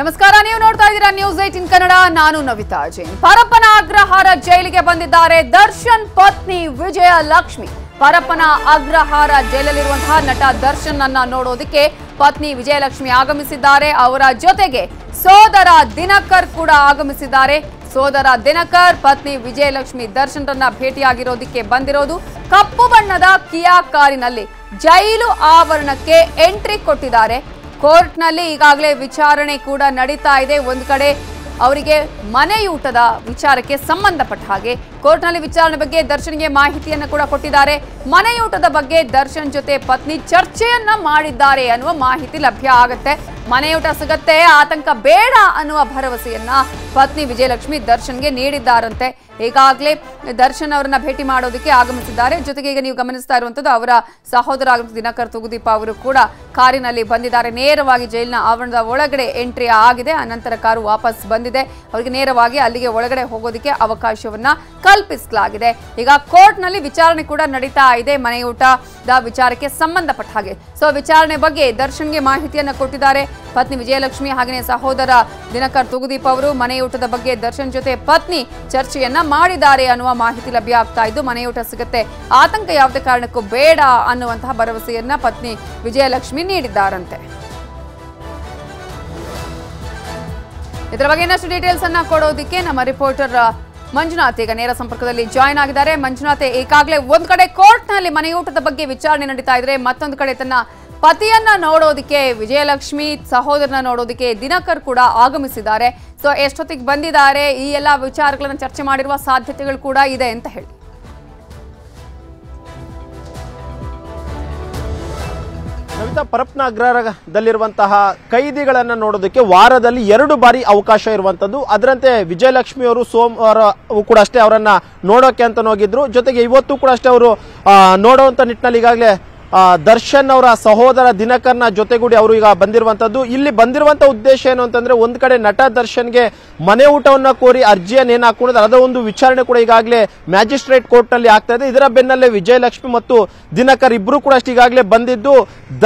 ನಮಸ್ಕಾರ ನೀವು ನೋಡ್ತಾ ಇದ್ದೀರಾ ನ್ಯೂಸ್ ಏಟಿನ್ ಕನ್ನಡ ನಾನು ನವಿತಾ ಜೈನ್ ಪರಪ್ಪನ ಅಗ್ರಹಾರ ಜೈಲಿಗೆ ಬಂದಿದ್ದಾರೆ ದರ್ಶನ್ ಪತ್ನಿ ವಿಜಯ ಲಕ್ಷ್ಮಿ ಪರಪ್ಪನ ಅಗ್ರಹಾರ ಜೈಲಲ್ಲಿರುವಂತಹ ನಟ ದರ್ಶನ್ ಅನ್ನ ನೋಡೋದಕ್ಕೆ ಪತ್ನಿ ವಿಜಯಲಕ್ಷ್ಮಿ ಆಗಮಿಸಿದ್ದಾರೆ ಅವರ ಜೊತೆಗೆ ಸೋದರ ದಿನಕರ್ ಕೂಡ ಆಗಮಿಸಿದ್ದಾರೆ ಸೋದರ ದಿನಕರ್ ಪತ್ನಿ ವಿಜಯಲಕ್ಷ್ಮಿ ದರ್ಶನ್ರನ್ನ ಭೇಟಿಯಾಗಿರೋದಕ್ಕೆ ಬಂದಿರೋದು ಕಪ್ಪು ಬಣ್ಣದ ಕಿಯಾ ಕಾರಿನಲ್ಲಿ ಜೈಲು ಆವರಣಕ್ಕೆ ಎಂಟ್ರಿ ಕೊಟ್ಟಿದ್ದಾರೆ ಕೋರ್ಟ್ನಲ್ಲಿ ಈಗಾಗಲೇ ವಿಚಾರಣೆ ಕೂಡ ನಡೀತಾ ಇದೆ ಒಂದು ಕಡೆ ಅವರಿಗೆ ಮನೆಯೂಟದ ವಿಚಾರಕ್ಕೆ ಸಂಬಂಧಪಟ್ಟ ಹಾಗೆ ಕೋರ್ಟ್ನಲ್ಲಿ ವಿಚಾರಣೆ ಬಗ್ಗೆ ದರ್ಶನ್ಗೆ ಮಾಹಿತಿಯನ್ನು ಕೂಡ ಕೊಟ್ಟಿದ್ದಾರೆ ಮನೆಯೂಟದ ಬಗ್ಗೆ ದರ್ಶನ್ ಜೊತೆ ಪತ್ನಿ ಚರ್ಚೆಯನ್ನ ಮಾಡಿದ್ದಾರೆ ಅನ್ನುವ ಮಾಹಿತಿ ಲಭ್ಯ ಆಗುತ್ತೆ ಮನೆಯೂಟ ಸಿಗತ್ತೆ ಆತಂಕ ಬೇಡ ಅನ್ನುವ ಭರವಸೆಯನ್ನ ಪತ್ನಿ ವಿಜಯಲಕ್ಷ್ಮಿ ದರ್ಶನ್ಗೆ ನೀಡಿದ್ದಾರಂತೆ ಈಗಾಗಲೇ ದರ್ಶನ್ ಅವರನ್ನ ಭೇಟಿ ಮಾಡೋದಕ್ಕೆ ಆಗಮಿಸಿದ್ದಾರೆ ಜೊತೆಗೆ ಈಗ ನೀವು ಗಮನಿಸ್ತಾ ಇರುವಂತದ್ದು ಅವರ ಸಹೋದರ ದಿನಕರ್ ತುಗುದೀಪ ಅವರು ಕೂಡ ಕಾರಿನಲ್ಲಿ ಬಂದಿದ್ದಾರೆ ನೇರವಾಗಿ ಜೈಲಿನ ಆವರಣದ ಒಳಗಡೆ ಎಂಟ್ರಿ ಆಗಿದೆ ಅನಂತರ ಕಾರು ವಾಪಸ್ ಬಂದಿದೆ ಅವರಿಗೆ ನೇರವಾಗಿ ಅಲ್ಲಿಗೆ ಒಳಗಡೆ ಹೋಗೋದಕ್ಕೆ ಅವಕಾಶವನ್ನ ಕಲ್ಪಿಸಲಾಗಿದೆ ಈಗ ಕೋರ್ಟ್ನಲ್ಲಿ ವಿಚಾರಣೆ ಕೂಡ ನಡೀತಾ ಇದೆ ಮನೆಯೂಟ ಆ ವಿಚಾರಕ್ಕೆ ಸಂಬಂಧಪಟ್ಟ ಹಾಗೆ ಸೊ ವಿಚಾರಣೆ ಬಗ್ಗೆ ದರ್ಶನ್ಗೆ ಮಾಹಿತಿಯನ್ನು ಕೊಟ್ಟಿದ್ದಾರೆ ಪತ್ನಿ ವಿಜಯಲಕ್ಷ್ಮಿ ಹಾಗೆಯೇ ಸಹೋದರ ದಿನಕರ್ ತುಗುದೀಪ್ ಅವರು ಮನೆಯೂಟದ ಬಗ್ಗೆ ದರ್ಶನ್ ಜೊತೆ ಪತ್ನಿ ಚರ್ಚೆಯನ್ನ ಮಾಡಿದ್ದಾರೆ ಅನ್ನುವ ಮಾಹಿತಿ ಲಭ್ಯ ಆಗ್ತಾ ಇದ್ದು ಮನೆಯೂಟ ಸಿಗುತ್ತೆ ಆತಂಕ ಯಾವುದೇ ಕಾರಣಕ್ಕೂ ಬೇಡ ಅನ್ನುವಂತಹ ಭರವಸೆಯನ್ನ ಪತ್ನಿ ವಿಜಯಲಕ್ಷ್ಮಿ ನೀಡಿದ್ದಾರಂತೆ ಇದರ ಬಗ್ಗೆ ಇನ್ನಷ್ಟು ಡೀಟೇಲ್ಸ್ ಅನ್ನ ಕೊಡೋದಿಕ್ಕೆ ನಮ್ಮ ರಿಪೋರ್ಟರ್ ಮಂಜುನಾಥ್ ಈಗ ನೇರ ಸಂಪರ್ಕದಲ್ಲಿ ಜಾಯಿನ್ ಆಗಿದ್ದಾರೆ ಮಂಜುನಾಥ್ ಈಗಾಗಲೇ ಒಂದ್ ಕಡೆ ಕೋರ್ಟ್ನಲ್ಲಿ ಮನೆಯೂಟದ ಬಗ್ಗೆ ವಿಚಾರಣೆ ನಡೀತಾ ಇದ್ರೆ ಮತ್ತೊಂದು ಕಡೆ ತನ್ನ ಪತಿಯನ್ನ ನೋಡೋದಕ್ಕೆ ವಿಜಯಲಕ್ಷ್ಮಿ ಸಹೋದರನ ನೋಡೋದಕ್ಕೆ ದಿನಕರ್ ಕೂಡ ಆಗಮಿಸಿದ್ದಾರೆ ಸೊ ಎಷ್ಟೊತ್ತಿಗೆ ಬಂದಿದ್ದಾರೆ ಈ ಎಲ್ಲ ವಿಚಾರಗಳನ್ನು ಚರ್ಚೆ ಮಾಡಿರುವ ಸಾಧ್ಯತೆಗಳು ಕೂಡ ಇದೆ ಅಂತ ಹೇಳಿ ಕವಿತಾ ಅಗ್ರಹದಲ್ಲಿರುವಂತಹ ಕೈದಿಗಳನ್ನು ನೋಡೋದಕ್ಕೆ ವಾರದಲ್ಲಿ ಎರಡು ಬಾರಿ ಅವಕಾಶ ಇರುವಂತದ್ದು ಅದರಂತೆ ವಿಜಯಲಕ್ಷ್ಮಿ ಅವರು ಸೋಮವಾರ ಕೂಡ ಅಷ್ಟೇ ಅವರನ್ನ ನೋಡೋಕೆ ಅಂತ ಹೋಗಿದ್ರು ಜೊತೆಗೆ ಇವತ್ತು ಕೂಡ ಅಷ್ಟೇ ಅವರು ನೋಡುವಂತ ನಿಟ್ಟಿನಲ್ಲಿ ಈಗಾಗಲೇ ದರ್ಶನ್ ಅವರ ಸಹೋದರ ದಿನಕರ್ನ ಜೊತೆಗೂಡಿ ಅವರು ಈಗ ಬಂದಿರುವಂತದ್ದು ಇಲ್ಲಿ ಬಂದಿರುವಂತ ಉದ್ದೇಶ ಏನು ಅಂತಂದ್ರೆ ಒಂದ್ ಕಡೆ ನಟ ದರ್ಶನ್ಗೆ ಮನೆ ಊಟವನ್ನ ಕೋರಿ ಅರ್ಜಿಯನ್ನು ಏನ್ ಹಾಕೊಂಡಿದ್ದಾರೆ ಅದರ ಒಂದು ವಿಚಾರಣೆ ಕೂಡ ಈಗಾಗಲೇ ಮ್ಯಾಜಿಸ್ಟ್ರೇಟ್ ಕೋರ್ಟ್ ನಲ್ಲಿ ಆಗ್ತಾ ಇದೆ ಇದರ ಬೆನ್ನಲ್ಲೇ ವಿಜಯಲಕ್ಷ್ಮಿ ಮತ್ತು ದಿನಕರ್ ಇಬ್ರು ಕೂಡ ಅಷ್ಟು ಈಗಾಗಲೇ ಬಂದಿದ್ದು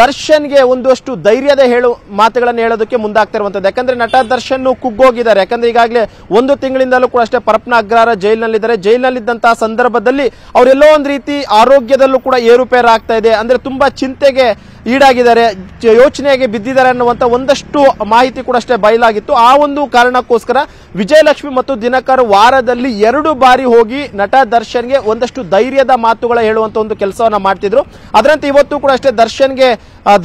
ದರ್ಶನ್ಗೆ ಒಂದಷ್ಟು ಧೈರ್ಯದ ಹೇಳು ಮಾತುಗಳನ್ನು ಹೇಳೋದಕ್ಕೆ ಮುಂದಾಗ್ತಾ ಇರುವಂತದ್ದು ಯಾಕಂದ್ರೆ ನಟ ದರ್ಶನ್ ಕುಗ್ಗೋಗಿದ್ದಾರೆ ಯಾಕಂದ್ರೆ ಈಗಾಗಲೇ ಒಂದು ತಿಂಗಳಿಂದಲೂ ಕೂಡ ಅಷ್ಟೇ ಪರಪ್ನ ಅಗ್ರಹಾರ ಜೈಲಿನಲ್ಲಿದ್ದಾರೆ ಜೈಲಿನಲ್ಲಿದ್ದಂತಹ ಸಂದರ್ಭದಲ್ಲಿ ಅವರೆಲ್ಲೋ ಒಂದು ರೀತಿ ಆರೋಗ್ಯದಲ್ಲೂ ಕೂಡ ಏರುಪೇರಾಗ್ತಾ ಇದೆ ಅಂದ್ರೆ ಯಾಕಂದರೆ ತುಂಬ ಚಿಂತೆಗೆ ಈಡಾಗಿದ್ದಾರೆ ಯೋಚನೆಗೆ ಬಿದ್ದಿದ್ದಾರೆ ಅನ್ನುವಂಥ ಒಂದಷ್ಟು ಮಾಹಿತಿ ಕೂಡ ಅಷ್ಟೇ ಬಯಲಾಗಿತ್ತು ಆ ಒಂದು ಕಾರಣಕ್ಕೋಸ್ಕರ ವಿಜಯಲಕ್ಷ್ಮಿ ಮತ್ತು ದಿನಕರ್ ವಾರದಲ್ಲಿ ಎರಡು ಬಾರಿ ಹೋಗಿ ನಟ ದರ್ಶನ್ಗೆ ಒಂದಷ್ಟು ಧೈರ್ಯದ ಮಾತುಗಳ ಹೇಳುವಂತ ಒಂದು ಕೆಲಸವನ್ನ ಮಾಡ್ತಿದ್ರು ಅದರಂತೆ ಇವತ್ತು ಕೂಡ ಅಷ್ಟೇ ದರ್ಶನ್ಗೆ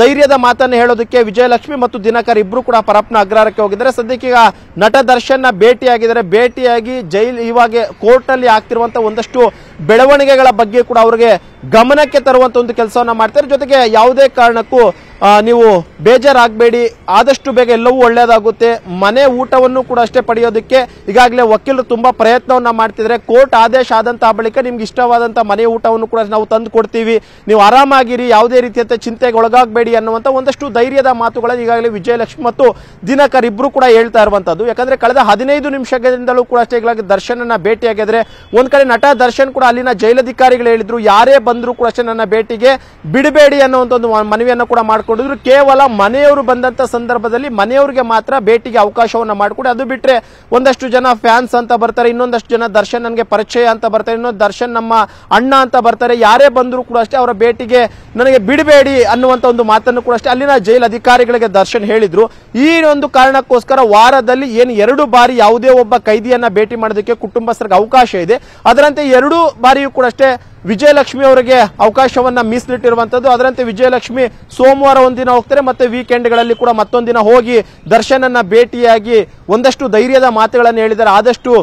ಧೈರ್ಯದ ಮಾತನ್ನು ಹೇಳೋದಕ್ಕೆ ವಿಜಯಲಕ್ಷ್ಮಿ ಮತ್ತು ದಿನಕರ್ ಇಬ್ರು ಕೂಡ ಪರಪ್ನ ಅಗ್ರಹಾರಕ್ಕೆ ಹೋಗಿದ್ದಾರೆ ಸದ್ಯಕ್ಕೆ ಈಗ ನಟ ದರ್ಶನ್ನ ಭೇಟಿಯಾಗಿದ್ದಾರೆ ಭೇಟಿಯಾಗಿ ಜೈಲ್ ಇವಾಗ ಕೋರ್ಟ್ನಲ್ಲಿ ಆಗ್ತಿರುವಂತಹ ಒಂದಷ್ಟು ಬೆಳವಣಿಗೆಗಳ ಬಗ್ಗೆ ಕೂಡ ಅವರಿಗೆ ಗಮನಕ್ಕೆ ತರುವಂತ ಒಂದು ಕೆಲಸವನ್ನ ಮಾಡ್ತಾರೆ ಜೊತೆಗೆ ಯಾವುದೇ ಕಾರಣಕ್ಕೂ ನೀವು ಬೇಜಾರಾಗಬೇಡಿ ಆದಷ್ಟು ಬೇಗ ಎಲ್ಲವೂ ಒಳ್ಳೆಯದಾಗುತ್ತೆ ಮನೆ ಊಟವನ್ನು ಕೂಡ ಅಷ್ಟೇ ಪಡೆಯೋದಕ್ಕೆ ಈಗಾಗಲೇ ವಕೀಲರು ತುಂಬ ಪ್ರಯತ್ನವನ್ನು ಮಾಡ್ತಿದ್ದಾರೆ ಕೋರ್ಟ್ ಆದೇಶ ಆದಂತಹ ಬಳಿಕ ನಿಮ್ಗೆ ಇಷ್ಟವಾದಂಥ ಮನೆ ಊಟವನ್ನು ಕೂಡ ನಾವು ತಂದು ಕೊಡ್ತೀವಿ ನೀವು ಆರಾಮಾಗಿರಿ ಯಾವುದೇ ರೀತಿಯಂತ ಚಿಂತೆಗೆ ಒಳಗಾಗಬೇಡಿ ಅನ್ನುವಂಥ ಒಂದಷ್ಟು ಧೈರ್ಯದ ಮಾತುಗಳನ್ನು ಈಗಾಗಲೇ ವಿಜಯಲಕ್ಷ್ಮಿ ಮತ್ತು ದಿನಕರ್ ಇಬ್ಬರು ಕೂಡ ಹೇಳ್ತಾ ಇರುವಂಥದ್ದು ಯಾಕಂದರೆ ಕಳೆದ ಹದಿನೈದು ನಿಮಿಷಗಳಿಂದಲೂ ಕೂಡ ಅಷ್ಟೇ ಈಗಾಗಲೇ ದರ್ಶನನ್ನು ಭೇಟಿಯಾಗಿದ್ರೆ ಒಂದು ಕಡೆ ನಟ ದರ್ಶನ್ ಕೂಡ ಅಲ್ಲಿನ ಜೈಲಧಿಕಾರಿಗಳು ಹೇಳಿದ್ರು ಯಾರೇ ಬಂದರೂ ಕೂಡ ಅಷ್ಟೇ ನನ್ನ ಭೇಟಿಗೆ ಬಿಡಬೇಡಿ ಅನ್ನೋ ಒಂದು ಮನವಿಯನ್ನು ಕೂಡ ಮಾಡ್ಕೊಂಡು ಮಾಡಿಕೊಂಡಿದ್ರು ಕೇವಲ ಮನೆಯವರು ಬಂದಂತ ಸಂದರ್ಭದಲ್ಲಿ ಮನೆಯವರಿಗೆ ಮಾತ್ರ ಭೇಟಿಗೆ ಅವಕಾಶವನ್ನ ಮಾಡಿಕೊಡಿ ಅದು ಬಿಟ್ರೆ ಒಂದಷ್ಟು ಜನ ಫ್ಯಾನ್ಸ್ ಅಂತ ಬರ್ತಾರೆ ಇನ್ನೊಂದಷ್ಟು ಜನ ದರ್ಶನ್ ನನಗೆ ಪರಿಚಯ ಅಂತ ಬರ್ತಾರೆ ಇನ್ನೊಂದು ದರ್ಶನ್ ನಮ್ಮ ಅಣ್ಣ ಅಂತ ಬರ್ತಾರೆ ಯಾರೇ ಬಂದರೂ ಕೂಡ ಅಷ್ಟೇ ಅವರ ಭೇಟಿಗೆ ನನಗೆ ಬಿಡಬೇಡಿ ಅನ್ನುವಂತ ಒಂದು ಮಾತನ್ನು ಕೂಡ ಅಷ್ಟೇ ಅಲ್ಲಿನ ಜೈಲು ಅಧಿಕಾರಿಗಳಿಗೆ ದರ್ಶನ್ ಹೇಳಿದ್ರು ಈ ಒಂದು ಕಾರಣಕ್ಕೋಸ್ಕರ ವಾರದಲ್ಲಿ ಏನು ಎರಡು ಬಾರಿ ಯಾವುದೇ ಒಬ್ಬ ಕೈದಿಯನ್ನ ಭೇಟಿ ಮಾಡೋದಕ್ಕೆ ಕುಟುಂಬಸ್ಥರಿಗೆ ಅವಕಾಶ ಇದೆ ಅದರಂತೆ ಎರಡು ಬಾರಿಯೂ ಕೂಡ ಅಷ್ಟೇ ವಿಜಯಲಕ್ಷ್ಮಿ ಅವರಿಗೆ ಅವಕಾಶವನ್ನ ಮೀಸಲಿಟ್ಟಿರುವಂತದ್ದು ಅದರಂತೆ ವಿಜಯಲಕ್ಷ್ಮಿ ಸೋಮವಾರ ಒಂದಿನ ಹೋಗ್ತಾರೆ ಮತ್ತೆ ವೀಕೆಂಡ್ಗಳಲ್ಲಿ ಕೂಡ ಮತ್ತೊಂದಿನ ಹೋಗಿ ದರ್ಶನನ್ನ ಭೇಟಿಯಾಗಿ ಒಂದಷ್ಟು ಧೈರ್ಯದ ಮಾತುಗಳನ್ನು ಹೇಳಿದ್ದಾರೆ ಆದಷ್ಟು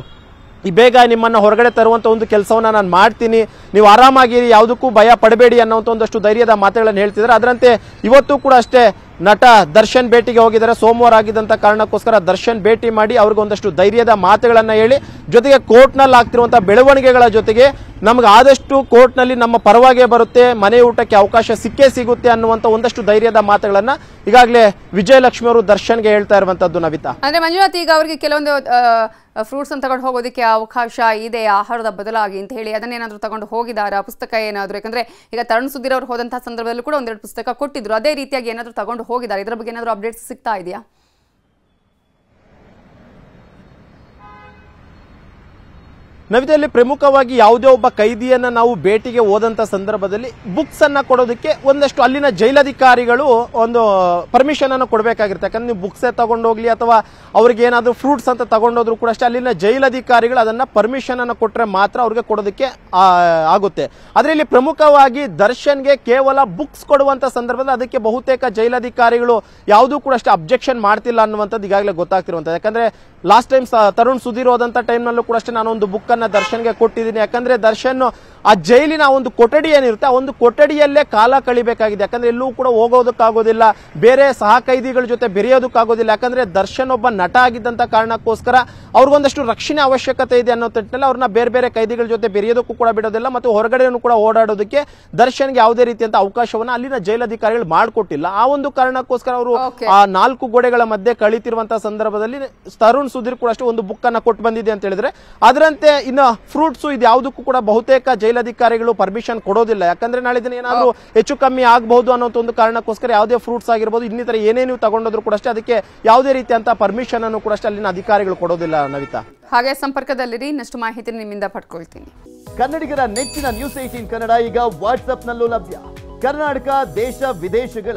ಬೇಗ ನಿಮ್ಮನ್ನು ಹೊರಗಡೆ ತರುವಂತ ಒಂದು ಕೆಲಸವನ್ನ ನಾನು ಮಾಡ್ತೀನಿ ನೀವು ಆರಾಮಾಗಿರಿ ಯಾವುದಕ್ಕೂ ಭಯ ಪಡಬೇಡಿ ಅನ್ನೋಂಥ ಒಂದಷ್ಟು ಧೈರ್ಯದ ಮಾತುಗಳನ್ನು ಹೇಳ್ತಿದ್ದಾರೆ ಅದರಂತೆ ಇವತ್ತು ಕೂಡ ಅಷ್ಟೇ ನಟ ದರ್ಶನ್ ಭೇಟಿಗೆ ಹೋಗಿದ್ದಾರೆ ಸೋಮವಾರ ಆಗಿದ್ದಂಥ ಕಾರಣಕ್ಕೋಸ್ಕರ ದರ್ಶನ್ ಭೇಟಿ ಮಾಡಿ ಅವ್ರಿಗೆ ಒಂದಷ್ಟು ಧೈರ್ಯದ ಮಾತುಗಳನ್ನು ಹೇಳಿ ಜೊತೆಗೆ ಕೋರ್ಟ್ನಲ್ಲಿ ಆಗ್ತಿರುವಂಥ ಬೆಳವಣಿಗೆಗಳ ಜೊತೆಗೆ ನಮ್ಗೆ ಆದಷ್ಟು ಕೋರ್ಟ್ನಲ್ಲಿ ನಮ್ಮ ಪರವಾಗೇ ಬರುತ್ತೆ ಮನೆ ಊಟಕ್ಕೆ ಅವಕಾಶ ಸಿಕ್ಕೇ ಸಿಗುತ್ತೆ ಅನ್ನುವಂಥ ಒಂದಷ್ಟು ಧೈರ್ಯದ ಮಾತುಗಳನ್ನ ಈಗಾಗಲೇ ವಿಜಯಲಕ್ಷ್ಮಿ ಅವರು ದರ್ಶನ್ಗೆ ಹೇಳ್ತಾ ಇರುವಂತದ್ದು ನವಿತಾ ಅಂದ್ರೆ ಮಂಜುನಾಥ್ ಈಗ ಅವರಿಗೆ ಕೆಲವೊಂದು ಫ್ರೂಟ್ಸ್ ಅನ್ನು ತಗೊಂಡು ಹೋಗೋದಕ್ಕೆ ಅವಕಾಶ ಇದೆ ಆಹಾರದ ಬದಲಾಗಿ ಅಂತ ಹೇಳಿ ಅದನ್ನೇನಾದರೂ ತಗೊಂಡು ಹೋಗಿದಾರ ಪುಸ್ತಕ ಏನಾದರೂ ಯಾಕಂದ್ರೆ ಈಗ ತರುಣ್ ಸುಧೀರ್ ಅವರು ಹೋದಂತಹ ಸಂದರ್ಭದಲ್ಲೂ ಕೂಡ ಒಂದೆರಡು ಪುಸ್ತಕ ಕೊಟ್ಟಿದ್ರು ಅದೇ ರೀತಿಯಾಗಿ ಏನಾದರೂ ತಗೊಂಡು ಹೋಗಿದ್ದಾರೆ ಇದರ ಬಗ್ಗೆ ಏನಾದರೂ ಅಪ್ಡೇಟ್ಸ್ ಸಿಗ್ತಾ ಇದೆಯಾ ನವಿದಲ್ಲಿ ಪ್ರಮುಖವಾಗಿ ಯಾವುದೇ ಒಬ್ಬ ಕೈದಿಯನ್ನ ನಾವು ಭೇಟಿಗೆ ಹೋದಂತ ಸಂದರ್ಭದಲ್ಲಿ ಬುಕ್ಸ್ ಅನ್ನ ಕೊಡೋದಕ್ಕೆ ಒಂದಷ್ಟು ಅಲ್ಲಿನ ಜೈಲಧಿಕಾರಿಗಳು ಒಂದು ಪರ್ಮಿಷನ್ ಅನ್ನು ಕೊಡಬೇಕಾಗಿರುತ್ತೆ ಯಾಕಂದ್ರೆ ನೀವು ಬುಕ್ಸೇ ತಗೊಂಡೋಗ್ಲಿ ಅಥವಾ ಅವ್ರಿಗೆ ಏನಾದರೂ ಫ್ರೂಟ್ಸ್ ಅಂತ ತಗೊಂಡೋದ್ರು ಕೂಡ ಅಷ್ಟೇ ಅಲ್ಲಿನ ಜೈಲಧಿಕಾರಿಗಳು ಅದನ್ನ ಪರ್ಮಿಷನ್ ಅನ್ನು ಕೊಟ್ಟರೆ ಮಾತ್ರ ಅವ್ರಿಗೆ ಕೊಡೋದಕ್ಕೆ ಆಗುತ್ತೆ ಆದ್ರೆ ಇಲ್ಲಿ ಪ್ರಮುಖವಾಗಿ ದರ್ಶನ್ಗೆ ಕೇವಲ ಬುಕ್ಸ್ ಕೊಡುವಂತ ಸಂದರ್ಭದಲ್ಲಿ ಅದಕ್ಕೆ ಬಹುತೇಕ ಜೈಲಧಿಕಾರಿಗಳು ಯಾವುದೂ ಕೂಡ ಅಷ್ಟೇ ಅಬ್ಜೆಕ್ಷನ್ ಮಾಡ್ತಿಲ್ಲ ಅನ್ನುವಂಥದ್ದು ಈಗಾಗಲೇ ಗೊತ್ತಾಗ್ತಿರುವಂತದ್ದು ಯಾಕಂದ್ರೆ ಲಾಸ್ಟ್ ಟೈಮ್ ತರುಣ್ ಸುಧೀರ್ ಹೋದಂತ ಟೈಮ್ನಲ್ಲೂ ಕೂಡ ಅಷ್ಟೇ ನಾನೊಂದು ಬುಕ್ ದರ್ಶನ್ಗೆ ಕೊಟ್ಟಿದ್ದೀನಿ ಯಾಕಂದ್ರೆ ದರ್ಶನ್ ಆ ಜೈಲಿನ ಒಂದು ಕೊಠಡಿ ಏನಿರುತ್ತೆ ಆ ಒಂದು ಕೊಠಡಿಯಲ್ಲೇ ಕಾಲ ಕಳಿಬೇಕಾಗಿದೆ ಯಾಕಂದ್ರೆ ಎಲ್ಲೂ ಕೂಡ ಹೋಗೋದಕ್ಕಾಗೋದಿಲ್ಲ ಬೇರೆ ಸಹ ಕೈದಿಗಳ ಜೊತೆ ಬೆರೆಯೋದಕ್ಕಾಗೋದಿಲ್ಲ ಯಾಕಂದ್ರೆ ದರ್ಶನ್ ಒಬ್ಬ ನಟ ಆಗಿದ್ದಂತ ಕಾರಣಕ್ಕೋಸ್ಕರ ಅವ್ರಿಗೊಂದಷ್ಟು ರಕ್ಷಣೆ ಅವಶ್ಯಕತೆ ಇದೆ ಅನ್ನೋ ಅವ್ರನ್ನ ಬೇರೆ ಬೇರೆ ಕೈದಿಗಳ ಜೊತೆ ಬೆರೆಯೋದಕ್ಕೂ ಕೂಡ ಬಿಡೋದಿಲ್ಲ ಮತ್ತು ಹೊರಗಡೆನೂ ಕೂಡ ಓಡಾಡೋದಕ್ಕೆ ದರ್ಶನ್ಗೆ ಯಾವುದೇ ರೀತಿಯಂತ ಅವಕಾಶವನ್ನ ಅಲ್ಲಿನ ಅಧಿಕಾರಿಗಳು ಮಾಡಿಕೊಟ್ಟಿಲ್ಲ ಆ ಒಂದು ಕಾರಣಕ್ಕೋಸ್ಕರ ಅವರು ಆ ನಾಲ್ಕು ಗೋಡೆಗಳ ಮಧ್ಯೆ ಕಳಿತಿರುವಂತಹ ಸಂದರ್ಭದಲ್ಲಿ ತರುಣ್ ಸುಧೀರ್ ಕೂಡ ಅಷ್ಟು ಒಂದು ಬುಕ್ ಅನ್ನ ಕೊಟ್ಟು ಬಂದಿದೆ ಅಂತ ಹೇಳಿದ್ರೆ ಅದರಂತೆ ಇನ್ನು ಫ್ರೂಟ್ಸು ಇದು ಯಾವುದಕ್ಕೂ ಕೂಡ ಬಹುತೇಕ ಜೈಲಧಿಕಾರಿಗಳು ಪರ್ಮಿಷನ್ ಕೊಡೋದಿಲ್ಲ ಯಾಕಂದ್ರೆ ನಾಳೆ ದಿನ ಏನಾದರೂ ಹೆಚ್ಚು ಕಮ್ಮಿ ಆಗಬಹುದು ಅನ್ನೋ ಒಂದು ಕಾರಣಕ್ಕೋಸ್ಕರ ಯಾವುದೇ ಫ್ರೂಟ್ಸ್ ಆಗಿರ್ಬೋದು ಇನ್ನಿತರ ಏನೇ ನೀವು ತಗೊಂಡೋದ್ರು ಕೂಡ ಅಷ್ಟೇ ಅದಕ್ಕೆ ಯಾವುದೇ ರೀತಿಯ ಪರ್ಮಿಷನ್ ಅನ್ನು ಕೂಡ ಅಷ್ಟೇ ಅಲ್ಲಿನ ಅಧಿಕಾರಿಗಳು ಕೊಡೋದಿಲ್ಲ ನವಿತಾ ಹಾಗೆ ಸಂಪರ್ಕದಲ್ಲಿರಿ ಇನ್ನಷ್ಟು ಮಾಹಿತಿ ನಿಮ್ಮಿಂದ ಪಡ್ಕೊಳ್ತೀನಿ ಕನ್ನಡಿಗರ ನೆಚ್ಚಿನ ನ್ಯೂಸ್ ಏಟೀನ್ ಕನ್ನಡ ಈಗ ವಾಟ್ಸ್ಆಪ್ನಲ್ಲೂ ಲಭ್ಯ ಕರ್ನಾಟಕ ದೇಶ ವಿದೇಶಗಳ